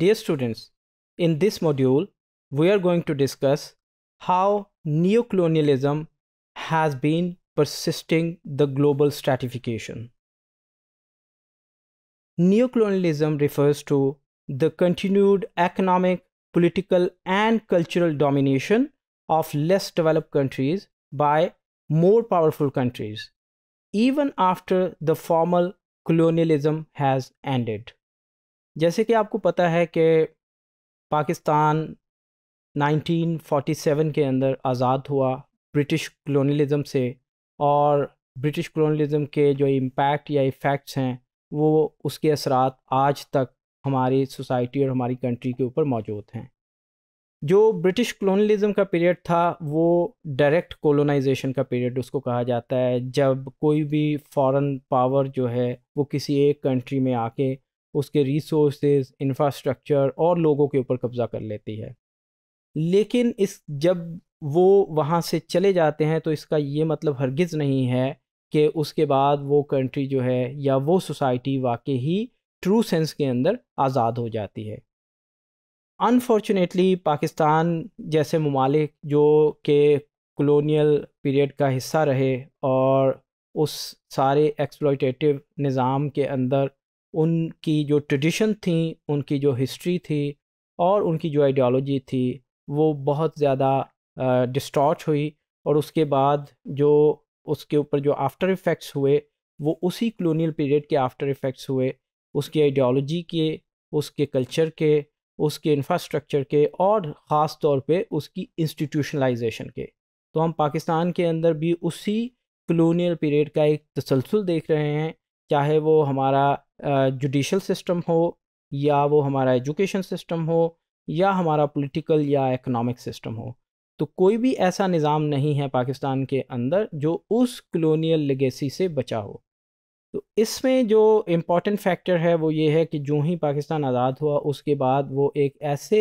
Dear students, in this module, we are going to discuss how neocolonialism has been persisting the global stratification. Neocolonialism refers to the continued economic, political, and cultural domination of less developed countries by more powerful countries, even after the formal colonialism has ended. जैसे कि आपको पता है कि पाकिस्तान 1947 के अंदर आज़ाद हुआ British कलोनीलिज़म से और ब्रिटिश कलोनीलिज़म के जो इम्पैक्ट या इफ़ेक्ट्स हैं वो उसके असरात आज तक हमारी सोसाइटी और हमारी कंट्री के ऊपर मौजूद हैं जो ब्रिटिश कलोनीलिज़म का पीरियड था वो डायरेक्ट कोलोनाइजेशन का पीरियड उसको कहा जाता है जब कोई भी फॉरेन पावर जो है वो किसी एक कंट्री में आके उसके रिसोर्सेज इंफ्रास्ट्रक्चर और लोगों के ऊपर कब्ज़ा कर लेती है लेकिन इस जब वो वहाँ से चले जाते हैं तो इसका ये मतलब हरगिज़ नहीं है कि उसके बाद वो कंट्री जो है या वो सोसाइटी वाकई ही ट्रू सेंस के अंदर आज़ाद हो जाती है अनफॉर्चुनेटली पाकिस्तान जैसे ममालिक जो के कलोनियल पीरियड का हिस्सा रहे और उस सारे एक्सप्लोइटेटिव निज़ाम के अंदर उनकी जो ट्रेडिशन थी उनकी जो हिस्ट्री थी और उनकी जो आइडियोलॉजी थी वो बहुत ज़्यादा डिस्टॉर्च हुई और उसके बाद जो उसके ऊपर जो आफ्टर इफ़ेक्ट्स हुए वो उसी कलोनियल पीरियड के आफ्टर इफ़ेक्ट्स हुए उसकी आइडियोलॉजी के उसके कल्चर के उसके इंफ्रास्ट्रक्चर के और ख़ास तौर पे उसकी इंस्टीट्यूशनलाइजेशन के तो हम पाकिस्तान के अंदर भी उसी कलोनील पीरियड का एक तसलसल देख रहे हैं चाहे वो हमारा जुडिशल सिस्टम हो या वो हमारा एजुकेशन सिस्टम हो या हमारा पॉलिटिकल या इकोनॉमिक सिस्टम हो तो कोई भी ऐसा निज़ाम नहीं है पाकिस्तान के अंदर जो उस कलोनियल लेगेसी से बचा हो तो इसमें जो इम्पॉर्टेंट फैक्टर है वो ये है कि जो ही पाकिस्तान आज़ाद हुआ उसके बाद वो एक ऐसे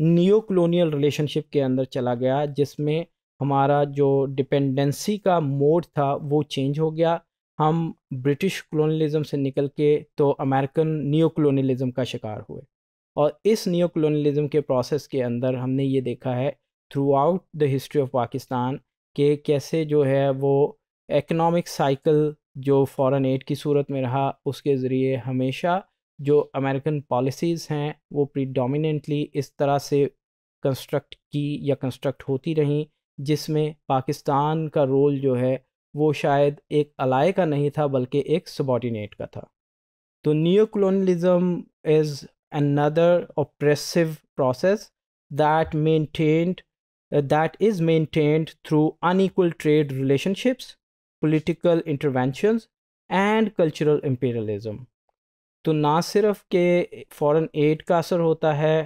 नियो कलोनियल रिलेशनशिप के अंदर चला गया जिसमें हमारा जो डिपेंडेंसी का मोड था वो चेंज हो गया हम ब्रिटिश कॉलोनलिज्म से निकल के तो अमेरिकन न्यू कॉलोनलिज्म का शिकार हुए और इस न्यू कॉलोनलिज्म के प्रोसेस के अंदर हमने ये देखा है throughout the history of Pakistan के कैसे जो है वो इकोनॉमिक साइकिल जो फॉरेन एड की सूरत में रहा उसके ज़रिए हमेशा जो अमेरिकन पॉलिसीज़ हैं वो प्रीडोमिनेंटली इस तरह से कंस्ट्रक्ट की या कंस्ट्रक्ट होती रहीं जिसमें पाकिस्तान का रोल जो है वो शायद एक अलाय का नहीं था बल्कि एक सबॉर्डिनेट का था तो new colonialism is another oppressive process that maintained that is maintained through unequal trade relationships political intervention and cultural imperialism तो ना सिर्फ के फॉरेन एड का असर होता है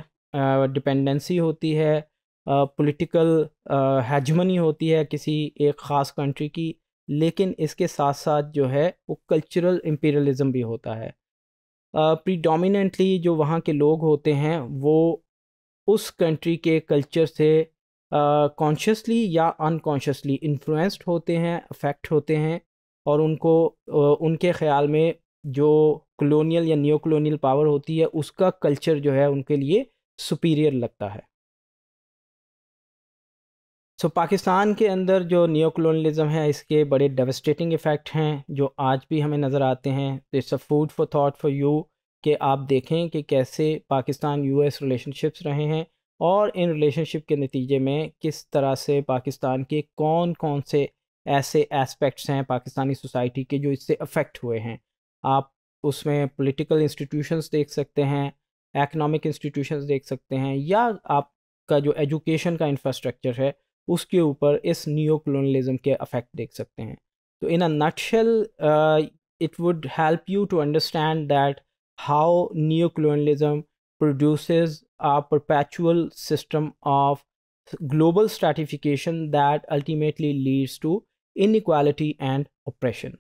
डिपेंडेंसी uh, होती है पॉलिटिकल uh, हैजमनी uh, होती है किसी एक ख़ास कंट्री की लेकिन इसके साथ साथ जो है वो कल्चरल इम्पीरियलिज़म भी होता है प्रीडोमिनेंटली uh, जो वहाँ के लोग होते हैं वो उस कंट्री के कल्चर से कॉन्शियसली uh, या अनकॉन्शियसली इन्फ्लुएंस्ड होते हैं अफेक्ट होते हैं और उनको uh, उनके ख्याल में जो कलोनियल या न्यू कलोनियल पावर होती है उसका कल्चर जो है उनके लिए सुपीरियर लगता है सो so, पाकिस्तान के अंदर जो नियो कलोनलिज़म है इसके बड़े डेवस्टेटिंग इफ़ेक्ट हैं जो आज भी हमें नज़र आते हैं तो it's a food for thought for you कि आप देखें कि कैसे पाकिस्तान यूएस रिलेशनशिप्स रहे हैं और इन रिलेशनशिप के नतीजे में किस तरह से पाकिस्तान के कौन कौन से ऐसे एस्पेक्ट्स हैं पाकिस्तानी सोसाइटी के जो इससे अफेक्ट हुए हैं आप उसमें पोलिटिकल इंस्टीट्यूशनस देख सकते हैं एकनॉमिक इंस्टीट्यूशन देख सकते हैं या आपका जो एजुकेशन का इंफ्रास्ट्रक्चर है उसके ऊपर इस न्यू कलोनलिज्म के अफेक्ट देख सकते हैं तो in a nutshell it would help you to understand that how new colonialism produces a perpetual system of global stratification that ultimately leads to inequality and operation